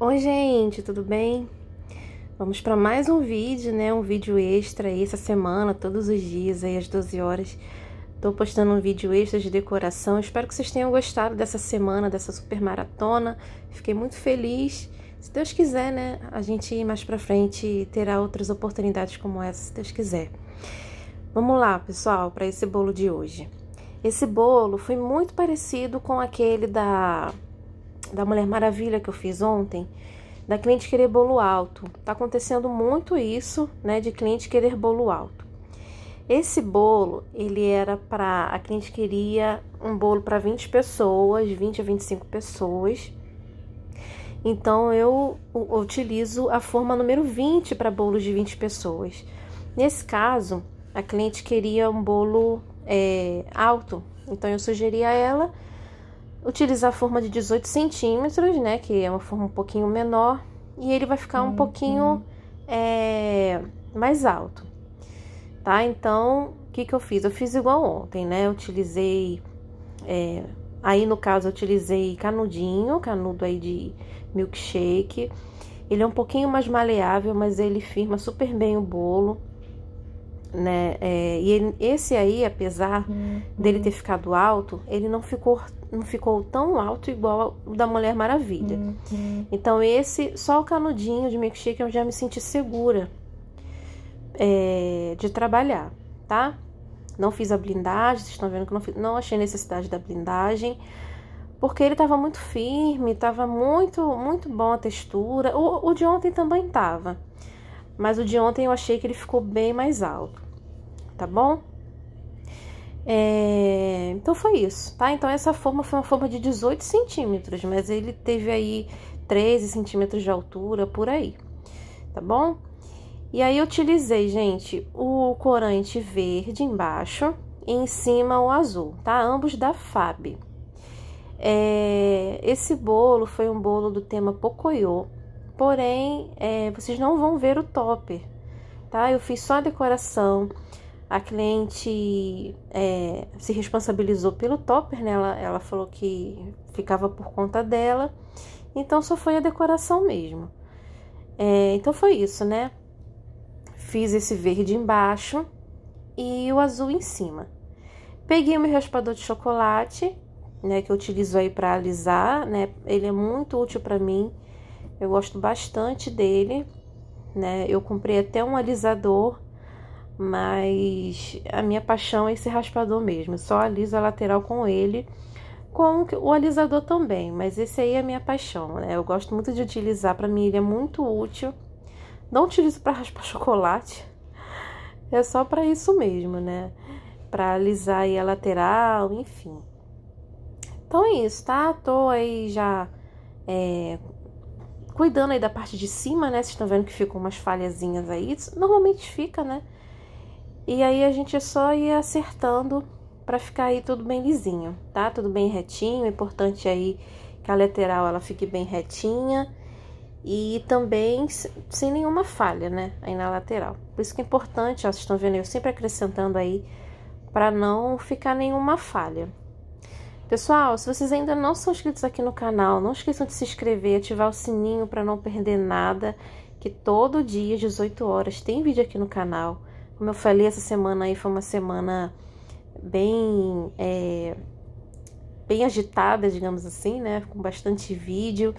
Oi, gente, tudo bem? Vamos para mais um vídeo, né? Um vídeo extra aí essa semana, todos os dias aí às 12 horas. Tô postando um vídeo extra de decoração. Espero que vocês tenham gostado dessa semana, dessa super maratona. Fiquei muito feliz. Se Deus quiser, né, a gente mais para frente terá outras oportunidades como essa, se Deus quiser. Vamos lá, pessoal, para esse bolo de hoje. Esse bolo foi muito parecido com aquele da da Mulher Maravilha que eu fiz ontem, da cliente querer bolo alto. Tá acontecendo muito isso, né, de cliente querer bolo alto. Esse bolo, ele era para a cliente queria um bolo para 20 pessoas, 20 a 25 pessoas. Então eu utilizo a forma número 20 para bolos de 20 pessoas. Nesse caso, a cliente queria um bolo é, alto, então eu sugeri a ela utilizar a forma de 18 centímetros, né? Que é uma forma um pouquinho menor. E ele vai ficar um uhum. pouquinho é, mais alto, tá? Então, o que, que eu fiz? Eu fiz igual ontem, né? utilizei. É, aí, no caso, eu utilizei canudinho, canudo aí de milkshake. Ele é um pouquinho mais maleável, mas ele firma super bem o bolo né? É, e esse aí, apesar uhum. dele ter ficado alto, ele não ficou não ficou tão alto igual o da Mulher Maravilha. Uhum. Então, esse, só o canudinho de milkshake eu já me senti segura é, de trabalhar, tá? Não fiz a blindagem, vocês estão vendo que não, fiz, não achei necessidade da blindagem, porque ele tava muito firme, tava muito, muito bom a textura. O, o de ontem também tava, mas o de ontem eu achei que ele ficou bem mais alto, tá bom? É, então foi isso, tá? Então essa forma foi uma forma de 18 centímetros, mas ele teve aí 13 centímetros de altura, por aí, tá bom? E aí eu utilizei, gente, o corante verde embaixo e em cima o azul, tá? Ambos da FAB. É, esse bolo foi um bolo do tema Pocoyo, porém, é, vocês não vão ver o topper, tá? Eu fiz só a decoração. A cliente é, se responsabilizou pelo topper, né? Ela, ela falou que ficava por conta dela, então só foi a decoração mesmo. É, então foi isso, né? Fiz esse verde embaixo e o azul em cima. Peguei o meu raspador de chocolate, né? Que eu utilizo aí para alisar, né? Ele é muito útil para mim. Eu gosto bastante dele, né? Eu comprei até um alisador mas a minha paixão é esse raspador mesmo. Só aliso a lateral com ele, com o alisador também, mas esse aí é a minha paixão, né? Eu gosto muito de utilizar, para mim ele é muito útil. Não utilizo para raspar chocolate, é só para isso mesmo, né? Para alisar aí a lateral, enfim. Então é isso, tá? Tô aí já é, cuidando aí da parte de cima, né? Vocês estão vendo que ficam umas falhazinhas aí. Isso normalmente fica, né? E aí a gente só ia acertando para ficar aí tudo bem lisinho, tá? Tudo bem retinho, importante aí que a lateral ela fique bem retinha e também sem nenhuma falha, né, aí na lateral. Por isso que é importante, ó, vocês estão vendo eu sempre acrescentando aí para não ficar nenhuma falha. Pessoal, se vocês ainda não são inscritos aqui no canal, não esqueçam de se inscrever, ativar o sininho para não perder nada, que todo dia às 18 horas tem vídeo aqui no canal. Como eu falei, essa semana aí foi uma semana bem, é, bem agitada, digamos assim, né? Com bastante vídeo.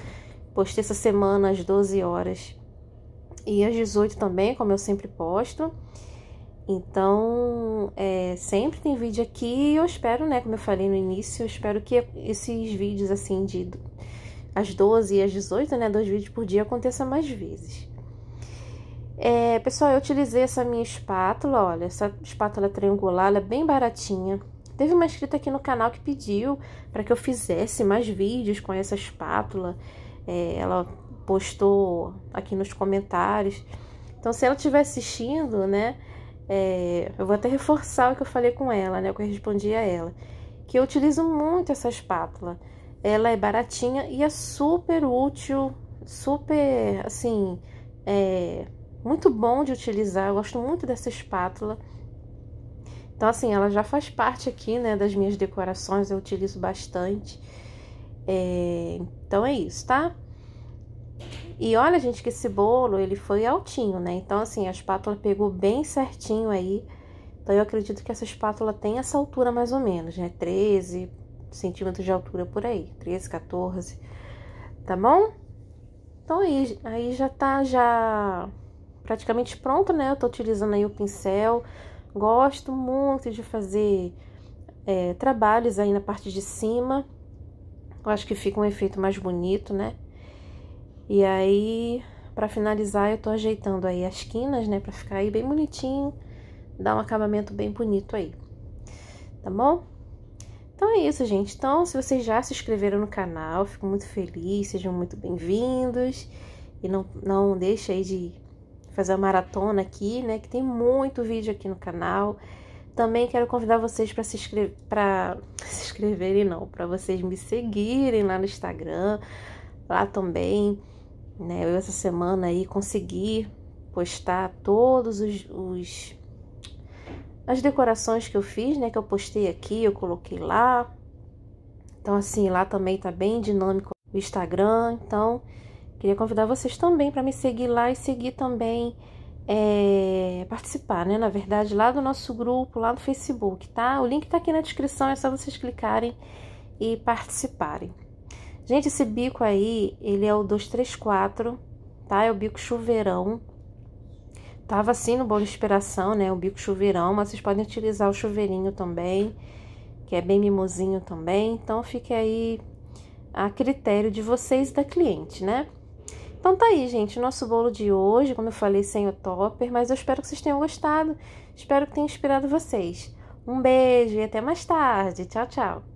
Postei essa semana às 12 horas e às 18 também, como eu sempre posto. Então, é, sempre tem vídeo aqui eu espero, né, como eu falei no início, eu espero que esses vídeos, assim, de às 12 e às 18, né, dois vídeos por dia, aconteça mais vezes. É, pessoal, eu utilizei essa minha espátula, olha, essa espátula triangular, ela é bem baratinha. Teve uma inscrita aqui no canal que pediu para que eu fizesse mais vídeos com essa espátula. É, ela postou aqui nos comentários. Então, se ela estiver assistindo, né, é, eu vou até reforçar o que eu falei com ela, né, o que eu respondi a ela. Que eu utilizo muito essa espátula. Ela é baratinha e é super útil, super, assim, é, muito bom de utilizar, eu gosto muito dessa espátula. Então, assim, ela já faz parte aqui, né, das minhas decorações, eu utilizo bastante. É, então, é isso, tá? E olha, gente, que esse bolo, ele foi altinho, né? Então, assim, a espátula pegou bem certinho aí. Então, eu acredito que essa espátula tem essa altura mais ou menos, né? 13 centímetros de altura por aí, 13, 14, tá bom? Então, aí, aí já tá, já praticamente pronto, né? Eu tô utilizando aí o pincel. Gosto muito de fazer é, trabalhos aí na parte de cima. Eu acho que fica um efeito mais bonito, né? E aí, para finalizar, eu tô ajeitando aí as quinas, né? Pra ficar aí bem bonitinho, dar um acabamento bem bonito aí, tá bom? Então é isso, gente. Então, se vocês já se inscreveram no canal, fico muito feliz, sejam muito bem-vindos. E não, não deixe aí de fazer a maratona aqui, né? Que tem muito vídeo aqui no canal. Também quero convidar vocês para se inscrever, para se inscreverem não, para vocês me seguirem lá no Instagram, lá também, né? Eu essa semana aí consegui postar todos os, os as decorações que eu fiz, né? Que eu postei aqui, eu coloquei lá. Então assim, lá também tá bem dinâmico o Instagram, então Queria convidar vocês também para me seguir lá e seguir também, é, participar, né? Na verdade, lá do nosso grupo, lá do Facebook, tá? O link tá aqui na descrição, é só vocês clicarem e participarem. Gente, esse bico aí, ele é o 234, tá? É o bico chuveirão. Tava assim no bolo de inspiração, né? O bico chuveirão, mas vocês podem utilizar o chuveirinho também, que é bem mimosinho também. Então, fique aí a critério de vocês e da cliente, né? Então tá aí, gente, nosso bolo de hoje, como eu falei, sem o topper, mas eu espero que vocês tenham gostado, espero que tenha inspirado vocês. Um beijo e até mais tarde. Tchau, tchau!